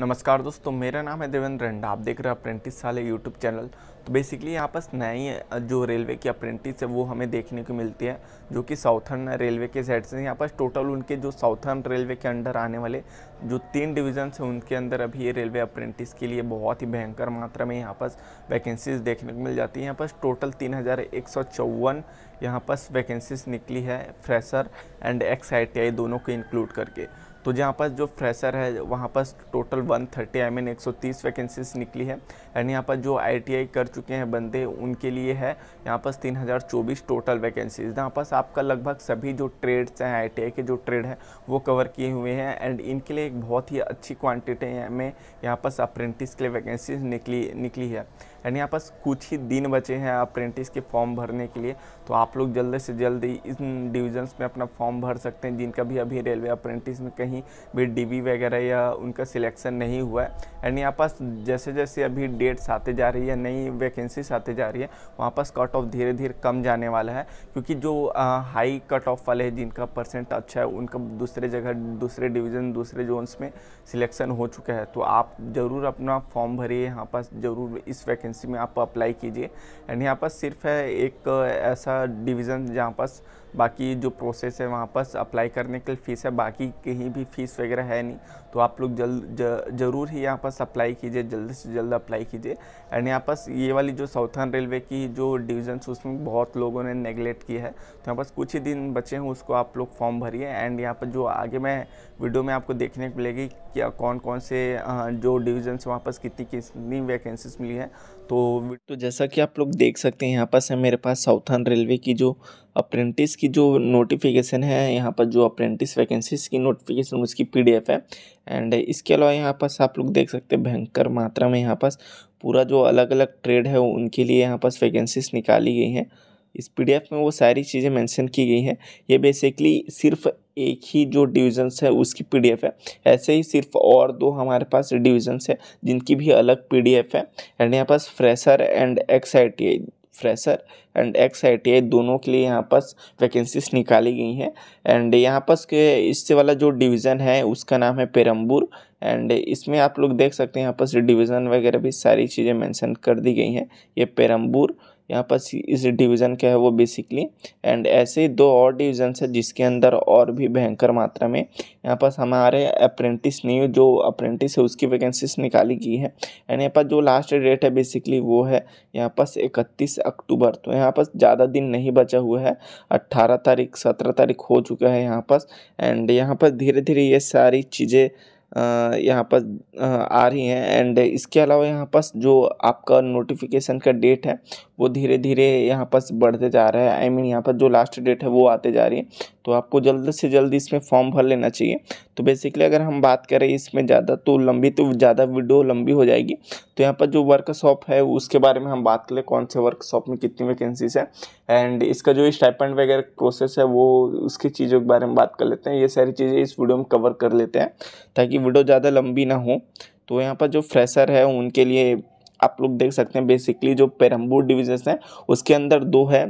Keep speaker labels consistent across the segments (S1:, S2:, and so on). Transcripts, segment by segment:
S1: नमस्कार दोस्तों मेरा नाम है देवेंद्र रंडा आप देख रहे हैं अप्रेंटिस वाले यूट्यूब चैनल तो बेसिकली यहाँ पर नई जो रेलवे की अप्रेंटिस है वो हमें देखने को मिलती है जो कि साउथर्न रेलवे के साइड से यहाँ पर टोटल उनके जो साउथर्न रेलवे के अंडर आने वाले जो तीन डिवीजन हैं उनके अंदर अभी ये रेलवे अप्रेंटिस के लिए बहुत ही भयंकर मात्रा में यहाँ पर वैकेंसीज देखने को मिल जाती है यहाँ पर टोटल तीन हज़ार एक सौ चौवन यहाँ पर वैकेंसीज निकली है fresher and ex I T I दोनों को इंक्लूड करके तो जहाँ पर जो फ्रेशर है वहाँ पर टोटल 130 थर्टी आई मीन एक वैकेंसीज निकली है एंड यहाँ पर जो आई कर चुके हैं बंदे उनके लिए है यहाँ पर 3024 टोटल वैकेंसीज यहाँ पर आपका लगभग सभी जो ट्रेड्स हैं आई के जो ट्रेड है वो कवर किए हुए हैं एंड इनके लिए एक बहुत ही अच्छी क्वान्टिटी में यहाँ पर अप्रेंटिस के लिए वैकेंसीज निकली निकली है एंड यहाँ पास कुछ ही दिन बचे हैं अप्रेंटिस के फॉर्म भरने के लिए तो आप लोग जल्द से जल्द इन डिविजन्स में अपना फॉर्म भर सकते हैं जिनका भी अभी रेलवे अप्रेंटिस में कहीं भी डीबी वगैरह या उनका सिलेक्शन नहीं हुआ है एंड यहाँ पास जैसे जैसे अभी डेट्स आते जा रही है नई वैकेंसीज आते जा रही है वहाँ पास कट ऑफ धीरे धीरे कम जाने वाला है क्योंकि जो हाई कट ऑफ वाले हैं जिनका परसेंट अच्छा है उनका दूसरे जगह दूसरे डिवीज़न दूसरे जोन्स में सिलेक्शन हो चुका है तो आप ज़रूर अपना फॉर्म भरिए यहाँ पास ज़रूर इस वैकेंसी वैकेंसी में आप अप्लाई कीजिए एंड यहाँ पर सिर्फ है एक ऐसा डिवीज़न जहाँ पास बाकी जो प्रोसेस है वहाँ पर अप्लाई करने के लिए फ़ीस है बाकी कहीं भी फ़ीस वगैरह है नहीं तो आप लोग जल्द ज़रूर ही यहाँ पर अप्लाई कीजिए जल्द से जल्द अप्लाई कीजिए एंड यहाँ पर ये वाली जो साउथर्न रेलवे की जो डिविजन्स उसमें बहुत लोगों ने नेगलेक्ट किया है तो यहाँ पास कुछ ही दिन बचे हैं उसको आप लोग फॉर्म भरिए एंड यहाँ पर जो आगे मैं वीडियो में आपको देखने को मिलेगी क्या कौन कौन से जो डिविजन्स वहाँ पास कितनी कितनी वैकेंसीज मिली है तो तो जैसा कि आप लोग देख सकते हैं यहाँ पास है मेरे पास साउथर्न रेलवे की जो अप्रेंटिस की जो नोटिफिकेशन है यहाँ पर जो अप्रेंटिस वैकेंसीज की नोटिफिकेशन उसकी पीडीएफ है एंड इसके अलावा यहाँ पर आप लोग देख सकते हैं भयंकर मात्रा में यहाँ पर पूरा जो अलग अलग ट्रेड है उनके लिए यहाँ पर वैकेंसीज निकाली गई हैं इस पीडीएफ में वो सारी चीज़ें मेंशन की गई हैं ये बेसिकली सिर्फ एक ही जो डिविजन्स है उसकी पीडीएफ है ऐसे ही सिर्फ और दो हमारे पास डिविजन्स है जिनकी भी अलग पीडीएफ है एंड यहाँ पास fresher and ex fresher and ex I दोनों के लिए यहाँ पर वैकेंसीज निकाली गई हैं एंड यहाँ पर के इससे वाला जो डिवीज़न है उसका नाम है पेरम्बूर एंड इसमें आप लोग देख सकते हैं यहाँ पर डिवीज़न वगैरह भी सारी चीज़ें मेंशन कर दी गई हैं ये पेरम्बूर यहाँ पर इस डिवीज़न का है वो बेसिकली एंड ऐसे ही दो और डिवीज़न्स है जिसके अंदर और भी भयंकर मात्रा में यहाँ पर हमारे अप्रेंटिस नहीं जो अप्रेंटिस है उसकी वैकेंसीज निकाली गई है एंड यहाँ पर जो लास्ट डेट है बेसिकली वो है यहाँ पर इकतीस अक्टूबर तो यहाँ पर ज़्यादा दिन नहीं बचा हुआ है अट्ठारह तारीख सत्रह तारीख हो चुका है यहाँ पर एंड यहाँ पर धीरे धीरे ये सारी चीज़ें यहाँ पर आ रही हैं एंड इसके अलावा यहाँ पर जो आपका नोटिफिकेशन का डेट है वो धीरे धीरे यहाँ पर बढ़ते जा रहा है आई I मीन mean, यहाँ पर जो लास्ट डेट है वो आते जा रही है तो आपको जल्द से जल्द इसमें फॉर्म भर लेना चाहिए तो बेसिकली अगर हम बात करें इसमें ज़्यादा तो लंबी तो ज़्यादा वीडियो लंबी हो जाएगी तो यहाँ पर जो वर्कशॉप है उसके बारे में हम बात करें कौन से वर्कशॉप में कितनी वैकेंसीज है एंड इसका जो स्टाइपेंट वगैरह प्रोसेस है वो उसकी चीज़ों के बारे में बात कर लेते हैं ये सारी चीज़ें इस वीडियो में कवर कर लेते हैं ताकि वीडियो ज़्यादा लंबी ना हो तो यहाँ पर जो फ्रेशर है उनके लिए आप लोग देख सकते हैं बेसिकली जो पेरम्बूर डिविजन है उसके अंदर दो है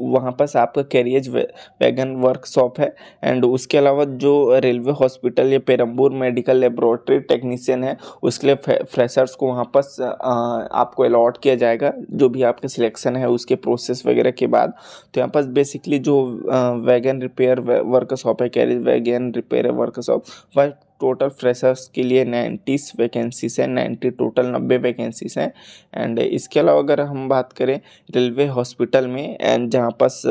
S1: वहाँ पास आपका कैरियज वैगन वर्कशॉप है एंड उसके अलावा जो रेलवे हॉस्पिटल या पेरम्बूर मेडिकल लेबोरेटरी टेक्नीशियन है उसके लिए फ्रेशर्स को वहाँ पास आपको अलॉट किया जाएगा जो भी आपके सिलेक्शन है उसके प्रोसेस वगैरह के बाद तो यहाँ पास बेसिकली जो वैगन रिपेयर वर्कशॉप है कैरियज वैगन रिपेयर वर्कशॉप वह टोटल फ्रेशर्स के लिए नाइन्टीस वैकेंसीज हैं नाइन्टी टोटल नब्बे वैकेंसीज हैं एंड इसके अलावा अगर हम बात करें रेलवे हॉस्पिटल में एंड जहाँ पास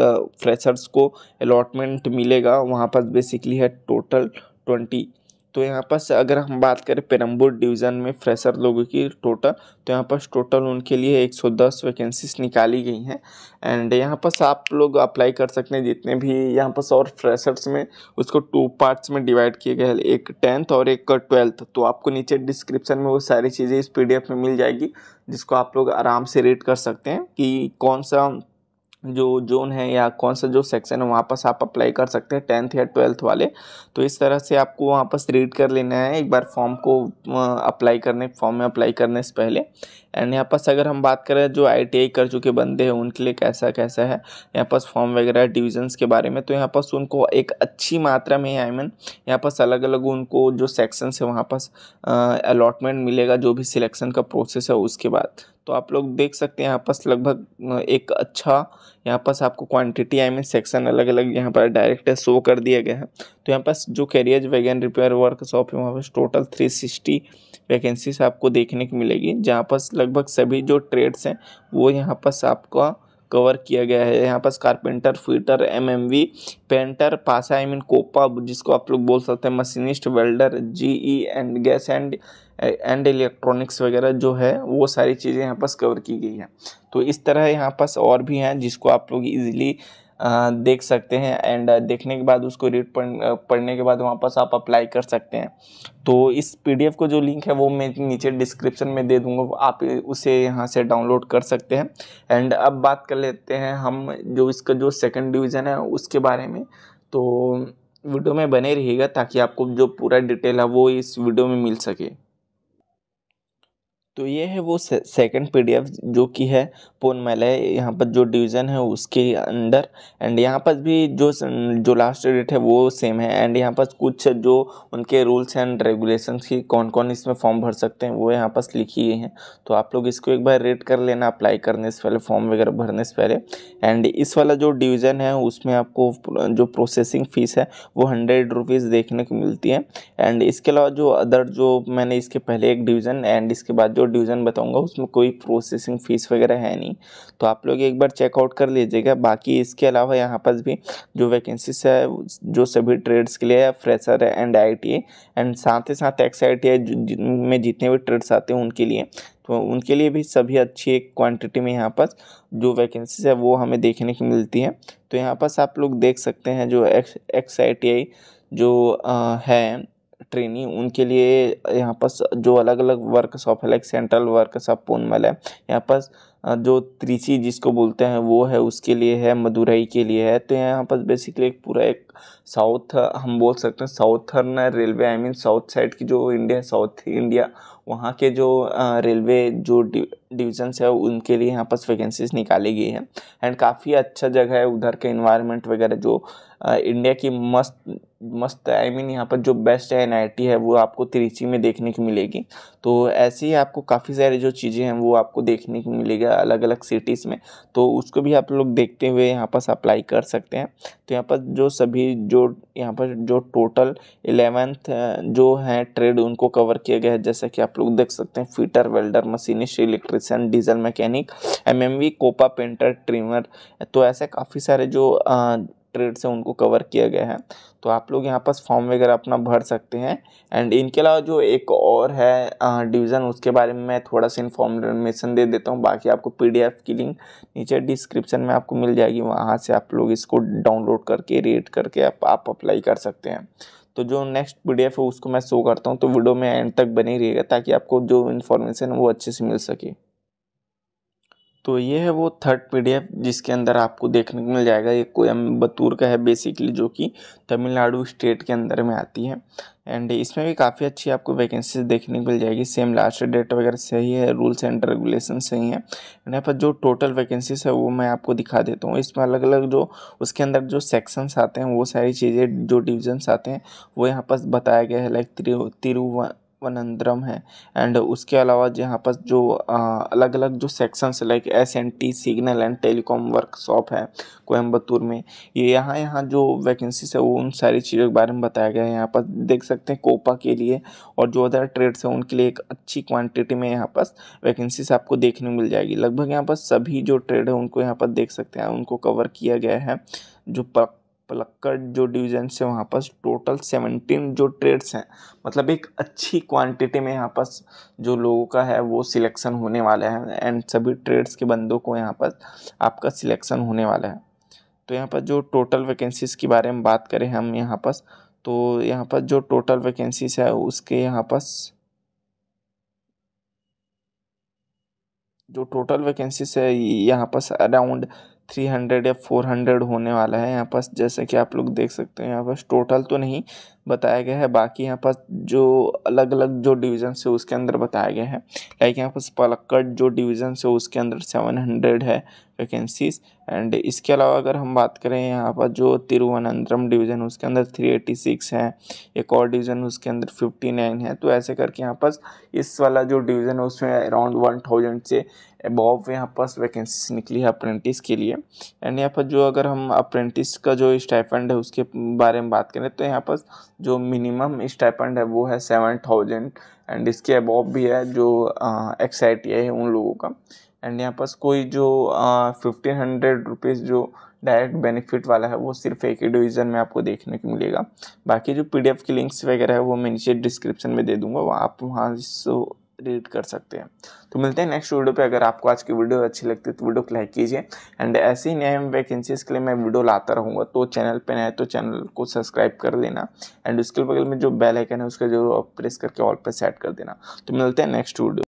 S1: फ्रेशर्स को अलॉटमेंट मिलेगा वहाँ पास बेसिकली है टोटल ट्वेंटी तो यहाँ पर अगर हम बात करें पेरम्बूर डिवीज़न में फ्रेशर लोगों की टोटल तो यहाँ पर टोटल उनके लिए 110 वैकेंसीज निकाली गई हैं एंड यहाँ पर आप लोग अप्लाई कर सकते हैं जितने भी यहाँ पर और फ्रेशर्स में उसको टू पार्ट्स में डिवाइड किए गए एक टेंथ और एक ट्वेल्थ तो आपको नीचे डिस्क्रिप्शन में वो सारी चीज़ें इस पी में मिल जाएगी जिसको आप लोग आराम से रीड कर सकते हैं कि कौन सा जो जोन है या कौन सा जो सेक्शन है वहाँ पर आप अप्लाई कर सकते हैं टेंथ या ट्वेल्थ वाले तो इस तरह से आपको वहाँ पर रीड कर लेना है एक बार फॉर्म को अप्लाई करने फॉर्म में अप्लाई करने से पहले एंड यहाँ पास अगर हम बात करें जो आई कर चुके बंदे हैं उनके लिए कैसा कैसा है यहाँ पास फॉर्म वगैरह डिविजन्स के बारे में तो यहाँ पास उनको एक अच्छी मात्रा में आई मीन यहाँ पास अलग अलग उनको जो सेक्शन है वहाँ पास अलॉटमेंट मिलेगा जो भी सिलेक्शन का प्रोसेस है उसके बाद तो आप लोग देख सकते हैं यहाँ पास लगभग एक अच्छा यहाँ पास आपको क्वांटिटी आई मीन सेक्शन अलग अलग यहाँ पर डायरेक्ट शो कर दिया गया है तो यहाँ पास जो कैरियर वैगन रिपेयर वर्कशॉप है वहाँ पास टोटल थ्री सिक्सटी वैकेंसीज आपको देखने को मिलेगी जहाँ पास लगभग सभी जो ट्रेड्स हैं वो यहाँ पास आपका कवर किया गया है यहाँ पास कारपेंटर फिटर एमएमवी पेंटर पासा आई मीन कोपा जिसको आप लोग बोल सकते हैं machinist welder GE and gas and and electronics वगैरह जो है वो सारी चीज़ें यहाँ पास कवर की गई हैं तो इस तरह यहाँ पास और भी हैं जिसको आप लोग इजीली देख सकते हैं एंड देखने के बाद उसको रीड पढ़ने के बाद वहाँ पास आप अप्लाई कर सकते हैं तो इस पीडीएफ को जो लिंक है वो मैं नीचे डिस्क्रिप्शन में दे दूँगा आप उसे यहाँ से डाउनलोड कर सकते हैं एंड अब बात कर लेते हैं हम जो इसका जो सेकेंड डिवीज़न है उसके बारे में तो वीडियो में बने रहिएगा ताकि आपको जो पूरा डिटेल है वो इस वीडियो में मिल सके तो ये है वो सेकंड पीडीएफ जो कि है मेले यहाँ पर जो डिवीज़न है उसके अंडर एंड यहाँ पर भी जो जो लास्ट डेट है वो सेम है एंड यहाँ पर कुछ जो उनके रूल्स एंड रेगुलेशंस की कौन कौन इसमें फॉर्म भर सकते हैं वो यहाँ पर लिखी गई हैं तो आप लोग इसको एक बार रेड कर लेना अप्लाई करने से पहले फॉर्म वगैरह भरने से पहले एंड इस वाला जो डिवीज़न है उसमें आपको जो प्रोसेसिंग फ़ीस है वो हंड्रेड रुपीज़ देखने को मिलती है एंड इसके अलावा जो अदर जो मैंने इसके पहले एक डिवीज़न एंड इसके बाद प्योर डिवीज़न बताऊँगा उसमें कोई प्रोसेसिंग फ़ीस वगैरह है नहीं तो आप लोग एक बार चेकआउट कर लीजिएगा बाकी इसके अलावा यहाँ पास भी जो वैकेंसीज है जो सभी ट्रेड्स के लिए फ्रेशर है एंड आई एंड साथ ही साथ एक्स आई टी में जितने भी ट्रेड्स आते हैं उनके लिए तो उनके लिए भी सभी अच्छी एक क्वान्टिटी में यहाँ पास जो वैकेंसीज है वो हमें देखने की मिलती है तो यहाँ पास आप लोग देख सकते हैं जो ex ex I T I जो आ, है ट्रेनी उनके लिए यहाँ पर जो अलग अलग वर्कशॉप है लाइक सेंट्रल वर्कशॉप पूनमल है यहाँ पर जो त्रिची जिसको बोलते हैं वो है उसके लिए है मदुरई के लिए है तो यहाँ पर बेसिकली एक पूरा एक साउथ हम बोल सकते हैं Southern Railway I mean south side की जो इंडिया है साउथ इंडिया वहाँ के जो रेलवे जो डिविजन्स है उनके लिए यहाँ पर वैकेंसीज निकाली गई हैं एंड काफ़ी अच्छा जगह है उधर के इन्वायरमेंट वगैरह जो इंडिया की मस्त मस्त आई I मीन mean, यहाँ पर जो बेस्ट है एन है वो आपको त्रिची में देखने को मिलेगी तो ऐसे ही आपको काफ़ी सारी जो चीज़ें हैं वो आपको देखने को मिलेगा अलग अलग सिटीज़ में तो उसको भी आप लोग देखते हुए यहाँ पर अप्लाई कर सकते हैं तो यहाँ पर जो सभी जो यहाँ पर जो टोटल एलेवेंथ जो है ट्रेड उनको कवर किया गया है जैसा कि आप लोग देख सकते हैं fitter welder machinist electrician diesel mechanic M COPA painter trimmer तो ऐसे काफ़ी सारे जो आ, ट्रेड से उनको कवर किया गया है तो आप लोग यहाँ पर फॉर्म वगैरह अपना भर सकते हैं एंड इनके अलावा जो एक और है डिवीज़न उसके बारे में मैं थोड़ा सा इन्फॉर्मेशन दे देता हूँ बाकी आपको पी की लिंक नीचे डिस्क्रिप्शन में आपको मिल जाएगी वहाँ से आप लोग इसको डाउनलोड करके रेड करके आप अप्लाई कर सकते हैं तो जो नेक्स्ट पी है उसको मैं शो करता हूँ तो वीडियो में एंड तक बनी रहेगा ताकि आपको जो इन्फॉर्मेशन है वो अच्छे से मिल सके तो ये है वो थर्ड पीडीएफ जिसके अंदर आपको देखने को मिल जाएगा ये बतूर का है बेसिकली जो कि तमिलनाडु स्टेट के अंदर में आती है एंड इसमें भी काफ़ी अच्छी आपको वैकेंसीज देखने को मिल जाएगी सेम लास्ट डेट वगैरह सही है रूल्स एंड रेगुलेशन सही है एंड यहाँ पर जो टोटल वैकेंसीज है वो मैं आपको दिखा देता हूँ इसमें अलग अलग जो उसके अंदर जो सेक्शंस आते हैं वो सारी चीज़ें जो डिविजन्स आते हैं वो यहाँ पर बताया गया है लाइक तिरु वनंद्रम है एंड उसके अलावा यहाँ पर जो अलग अलग जो sections like S N T signal and telecom workshop है कोयम्बतूर में ये यह यहाँ यहाँ जो वैकेंसीज है वो उन सारी चीज़ों के बारे में बताया गया है यहाँ पर देख सकते हैं कोपा के लिए और जो अदर ट्रेड्स हैं उनके लिए एक अच्छी क्वान्टिटी में यहाँ पर वैकेंसीज आपको देखने मिल जाएगी लगभग यहाँ पर सभी जो ट्रेड है उनको यहाँ पर देख सकते हैं उनको कवर किया गया है जो पलक्कड़ जो डिवीज़न से वहाँ पर टोटल सेवनटीन जो ट्रेड्स हैं मतलब एक अच्छी क्वांटिटी में यहाँ पर जो लोगों का है वो सिलेक्शन होने वाला है एंड सभी ट्रेड्स के बंदों को यहाँ पर आपका सिलेक्शन होने वाला है तो यहाँ पर जो टोटल वैकेंसीज़ के बारे में बात करें हम यहाँ पर तो यहाँ पर जो टोटल वैकेंसीज है उसके यहाँ पर जो टोटल वैकेंसीज है यहाँ पर अराउंड थ्री हंड्रेड या फोर हंड्रेड होने वाला है यहाँ पास जैसे कि आप लोग देख सकते हैं यहाँ पास टोटल तो नहीं बताया गया है बाकी यहाँ पर जो अलग अलग जो डिवीज़न से उसके अंदर बताया गया है लाइक यहाँ पर पलक्कड़ जो डिवीज़न से उसके अंदर सेवन हंड्रेड है वैकेंसीज एंड इसके अलावा अगर हम बात करें यहाँ पर जो तिरुवनंतरम डिवीज़न उसके अंदर थ्री एटी सिक्स है एक और डिवीज़न उसके अंदर फिफ्टी नाइन है तो ऐसे करके यहाँ पर इस वाला जो डिवीज़न है उसमें अराउंड वन थाउजेंड से अबॉव यहाँ पास वैकेंसीज निकली है अप्रेंटिस के लिए एंड यहाँ पर जो अगर हम अप्रेंटिस का जो स्टाइफेंड है उसके बारे में बात करें तो यहाँ पर जो मिनिमम स्टाइपेंड है वो है सेवन थाउजेंड एंड इसके अबॉव भी है जो एक्स आई टी आई है उन लोगों का एंड यहाँ पास कोई जो फिफ्टीन हंड्रेड रुपीज़ जो डायरेक्ट बेनिफिट वाला है वो सिर्फ एक ही डिवीज़न में आपको देखने को मिलेगा बाकी जो पीडीएफ की लिंक्स वगैरह है वो मैं नीचे डिस्क्रिप्शन में दे दूंगा वहाँ आप वहाँ रीड कर सकते हैं तो मिलते हैं नेक्स्ट वीडियो पे अगर आपको आज की वीडियो अच्छी लगती है तो वीडियो को लाइक कीजिए एंड ऐसे ही नए वैकेंसीज के लिए मैं वीडियो लाता रहूँगा तो चैनल पर नए तो चैनल को सब्सक्राइब कर देना एंड उसके बगल में जो बेलाइकन है उसका जरूर प्रेस करके ऑल पर सेट कर देना तो मिलते हैं नेक्स्ट वीडियो